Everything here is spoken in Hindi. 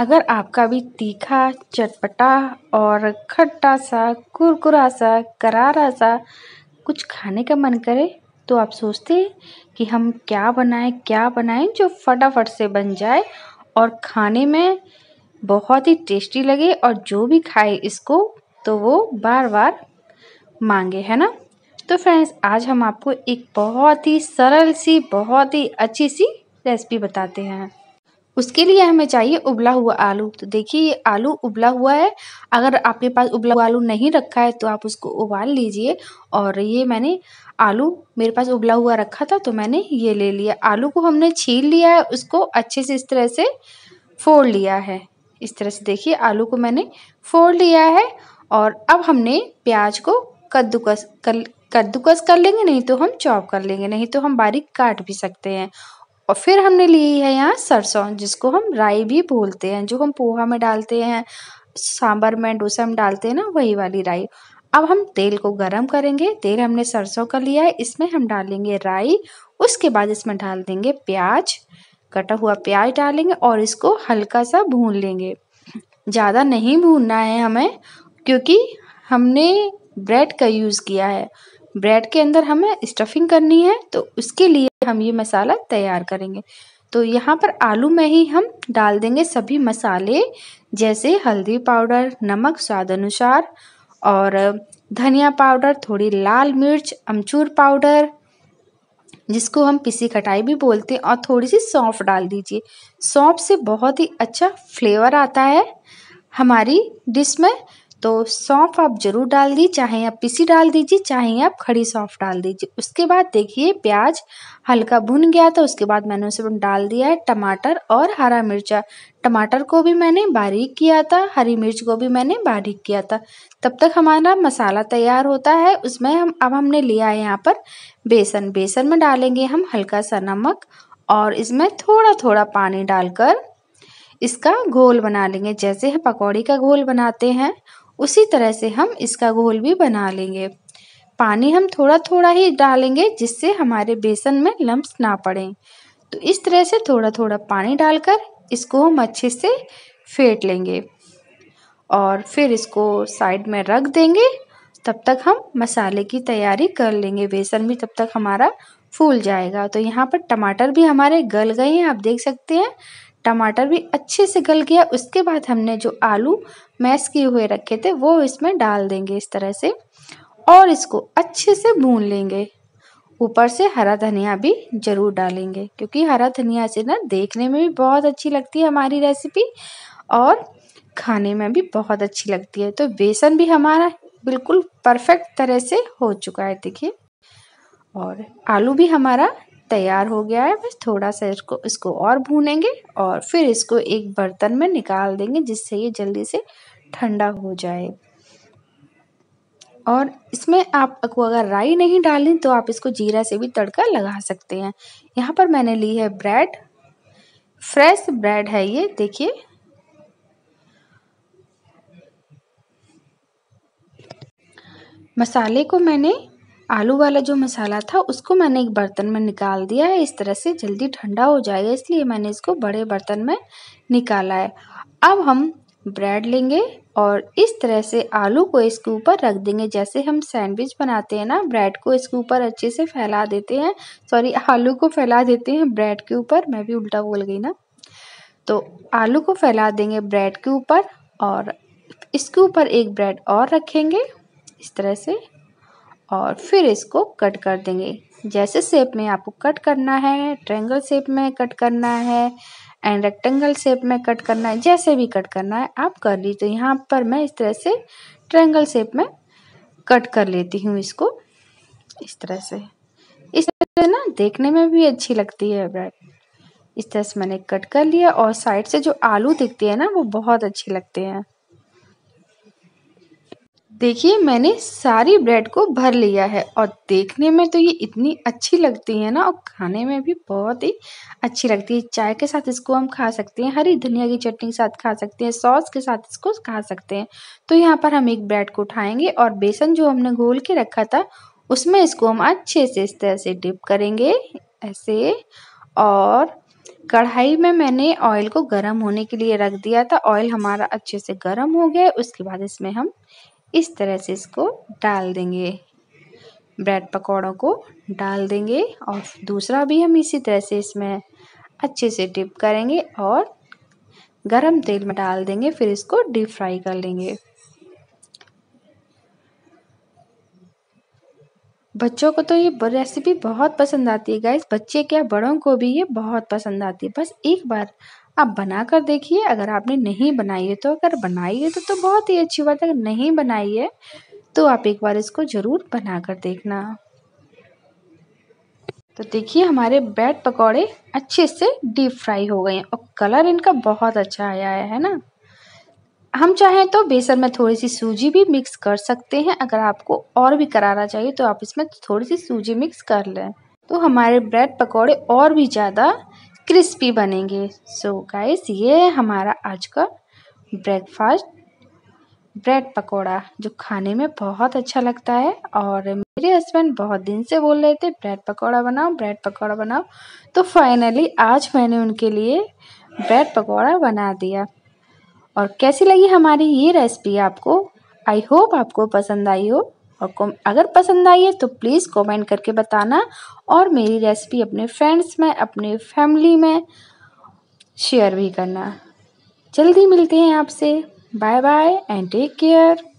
अगर आपका भी तीखा चटपटा और खट्टा सा कुरकुरा सा करारा सा कुछ खाने का मन करे तो आप सोचते हैं कि हम क्या बनाएं क्या बनाएं जो फटाफट से बन जाए और खाने में बहुत ही टेस्टी लगे और जो भी खाए इसको तो वो बार बार मांगे है ना तो फ्रेंड्स आज हम आपको एक बहुत ही सरल सी बहुत ही अच्छी सी रेसिपी बताते हैं उसके लिए हमें चाहिए उबला हुआ आलू तो देखिए ये आलू उबला हुआ है अगर आपके पास उबला हुआ आलू नहीं रखा है तो आप उसको उबाल लीजिए और ये मैंने आलू मेरे पास उबला हुआ रखा था तो मैंने ये ले लिया आलू को हमने छील लिया है उसको अच्छे से इस तरह से फोड़ लिया है इस तरह से देखिए आलू को मैंने फोड़ लिया है और अब हमने प्याज को कद्दूकस कर कद्दूकस कर लेंगे नहीं तो हम चॉप कर लेंगे नहीं तो हम बारीक काट भी सकते हैं और फिर हमने ली है यहाँ सरसों जिसको हम राई भी बोलते हैं जो हम पोहा में डालते हैं सांभर में डोसा में डालते हैं ना वही वाली राई अब हम तेल को गरम करेंगे तेल हमने सरसों का लिया है इसमें हम डालेंगे राई उसके बाद इसमें डाल देंगे प्याज कटा हुआ प्याज डालेंगे और इसको हल्का सा भून लेंगे ज़्यादा नहीं भूनना है हमें क्योंकि हमने ब्रेड का यूज़ किया है ब्रेड के अंदर हमें स्टफिंग करनी है तो उसके लिए हम ये मसाला तैयार करेंगे तो यहाँ पर आलू में ही हम डाल देंगे सभी मसाले जैसे हल्दी पाउडर नमक स्वाद अनुसार और धनिया पाउडर थोड़ी लाल मिर्च अमचूर पाउडर जिसको हम पिसी खटाई भी बोलते हैं और थोड़ी सी सौंफ डाल दीजिए सौंफ से बहुत ही अच्छा फ्लेवर आता है हमारी डिश में तो सौंफ आप ज़रूर डाल दी चाहे आप पिसी डाल दीजिए चाहे आप खड़ी सौंफ डाल दीजिए उसके बाद देखिए प्याज हल्का भुन गया तो उसके बाद मैंने उसमें डाल दिया है टमाटर और हरा मिर्चा टमाटर को भी मैंने बारीक किया था हरी मिर्च को भी मैंने बारीक किया था तब तक हमारा मसाला तैयार होता है उसमें हम अब हमने लिया है यहाँ पर बेसन बेसन में डालेंगे हम हल्का सा नमक और इसमें थोड़ा थोड़ा पानी डालकर इसका घोल बना लेंगे जैसे हम पकौड़ी का घोल बनाते हैं उसी तरह से हम इसका घोल भी बना लेंगे पानी हम थोड़ा थोड़ा ही डालेंगे जिससे हमारे बेसन में लम्ब ना पड़े तो इस तरह से थोड़ा थोड़ा पानी डालकर इसको हम अच्छे से फेंट लेंगे और फिर इसको साइड में रख देंगे तब तक हम मसाले की तैयारी कर लेंगे बेसन भी तब तक हमारा फूल जाएगा तो यहाँ पर टमाटर भी हमारे गल गए हैं आप देख सकते हैं टमाटर भी अच्छे से गल गया उसके बाद हमने जो आलू मैश किए हुए रखे थे वो इसमें डाल देंगे इस तरह से और इसको अच्छे से भून लेंगे ऊपर से हरा धनिया भी ज़रूर डालेंगे क्योंकि हरा धनिया से ना देखने में भी बहुत अच्छी लगती है हमारी रेसिपी और खाने में भी बहुत अच्छी लगती है तो बेसन भी हमारा बिल्कुल परफेक्ट तरह से हो चुका है देखिए और आलू भी हमारा तैयार हो गया है बस थोड़ा सा इसको इसको और भूनेंगे और फिर इसको एक बर्तन में निकाल देंगे जिससे ये जल्दी से ठंडा हो जाए और इसमें आप को अगर राई नहीं डालें तो आप इसको जीरा से भी तड़का लगा सकते हैं यहाँ पर मैंने ली है ब्रेड फ्रेश ब्रेड है ये देखिए मसाले को मैंने आलू वाला जो मसाला था उसको मैंने एक बर्तन में निकाल दिया है इस तरह से जल्दी ठंडा हो जाएगा इसलिए मैंने इसको बड़े बर्तन में निकाला है अब हम ब्रेड लेंगे और इस तरह से आलू को इसके ऊपर रख देंगे जैसे हम सैंडविच बनाते हैं ना ब्रेड को इसके ऊपर अच्छे से फैला देते हैं सॉरी आलू को फैला देते हैं ब्रेड के ऊपर मैं भी उल्टा बोल गई ना तो आलू को फैला देंगे ब्रेड के ऊपर और इसके ऊपर एक ब्रेड और रखेंगे इस तरह से और फिर इसको कट कर देंगे जैसे शेप में आपको कट करना है ट्रेंगल शेप में कट करना है एंड रेक्टेंगल शेप में कट करना है जैसे भी कट करना है आप कर लीजिए तो यहाँ पर मैं इस तरह से ट्रेंगल शेप में कट कर लेती हूँ इसको इस तरह से इस तरह से ना देखने में भी अच्छी लगती है ब्रेड इस तरह से मैंने कट कर लिया और साइड से जो आलू दिखते हैं ना वो बहुत अच्छे लगते हैं देखिए मैंने सारी ब्रेड को भर लिया है और देखने में तो ये इतनी अच्छी लगती है ना और खाने में भी बहुत ही अच्छी लगती है चाय के साथ इसको हम खा सकते हैं हरी धनिया की चटनी के साथ खा सकते हैं सॉस के साथ इसको खा सकते हैं तो यहाँ पर हम एक ब्रेड को उठाएंगे और बेसन जो हमने घोल के रखा था उसमें इसको हम अच्छे से इस तरह से डिप करेंगे ऐसे और कढ़ाई में मैंने ऑयल को गर्म होने के लिए रख दिया था ऑयल हमारा अच्छे से गर्म हो गया उसके बाद इसमें हम इस तरह से इसको डाल देंगे ब्रेड पकौड़ों को डाल देंगे और दूसरा भी हम इसी तरह से इसमें अच्छे से डिप करेंगे और गरम तेल में डाल देंगे फिर इसको डीप फ्राई कर लेंगे बच्चों को तो ये रेसिपी बहुत पसंद आती है गाइस बच्चे क्या बड़ों को भी ये बहुत पसंद आती है बस एक बार आप बना कर देखिए अगर आपने नहीं बनाई है तो अगर बनाई है तो तो बहुत ही अच्छी बात है अगर नहीं बनाई है तो आप एक बार इसको ज़रूर बना कर देखना तो देखिए हमारे ब्रेड पकौड़े अच्छे से डीप फ्राई हो गए हैं और कलर इनका बहुत अच्छा आया है है ना हम चाहें तो बेसन में थोड़ी सी सूजी भी मिक्स कर सकते हैं अगर आपको और भी करारा चाहिए तो आप इसमें थोड़ी सी सूजी मिक्स कर लें तो हमारे ब्रेड पकौड़े और भी ज़्यादा क्रिस्पी बनेंगे सो so गाइस ये हमारा आज का ब्रेकफास्ट ब्रेड पकोड़ा जो खाने में बहुत अच्छा लगता है और मेरे हस्बैंड बहुत दिन से बोल रहे थे ब्रेड पकोड़ा बनाओ ब्रेड पकोड़ा बनाओ तो फाइनली आज मैंने उनके लिए ब्रेड पकोड़ा बना दिया और कैसी लगी हमारी ये रेसिपी आपको आई होप आपको पसंद आई हो और अगर पसंद आई है तो प्लीज़ कमेंट करके बताना और मेरी रेसिपी अपने फ्रेंड्स में अपने फैमिली में शेयर भी करना जल्दी मिलते हैं आपसे bye bye and take care